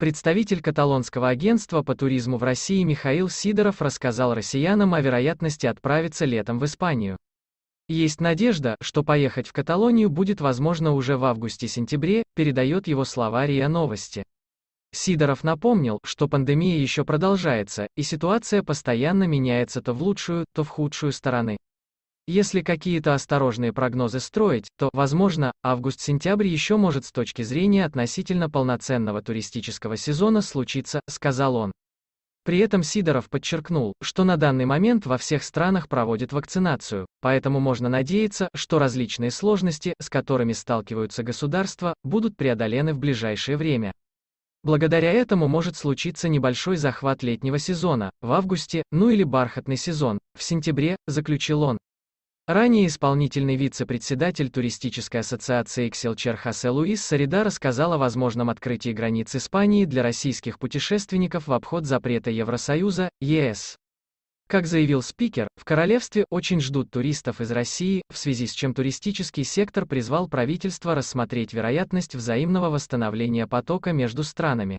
Представитель каталонского агентства по туризму в России Михаил Сидоров рассказал россиянам о вероятности отправиться летом в Испанию. Есть надежда, что поехать в Каталонию будет возможно уже в августе-сентябре, передает его слова РИА Новости. Сидоров напомнил, что пандемия еще продолжается, и ситуация постоянно меняется то в лучшую, то в худшую стороны. Если какие-то осторожные прогнозы строить, то, возможно, август-сентябрь еще может с точки зрения относительно полноценного туристического сезона случиться, сказал он. При этом Сидоров подчеркнул, что на данный момент во всех странах проводят вакцинацию, поэтому можно надеяться, что различные сложности, с которыми сталкиваются государства, будут преодолены в ближайшее время. Благодаря этому может случиться небольшой захват летнего сезона, в августе, ну или бархатный сезон, в сентябре, заключил он, Ранее исполнительный вице-председатель туристической ассоциации Экселчер Хосе Луис Сарида рассказал о возможном открытии границ Испании для российских путешественников в обход запрета Евросоюза, ЕС. Как заявил спикер, в королевстве очень ждут туристов из России, в связи с чем туристический сектор призвал правительство рассмотреть вероятность взаимного восстановления потока между странами.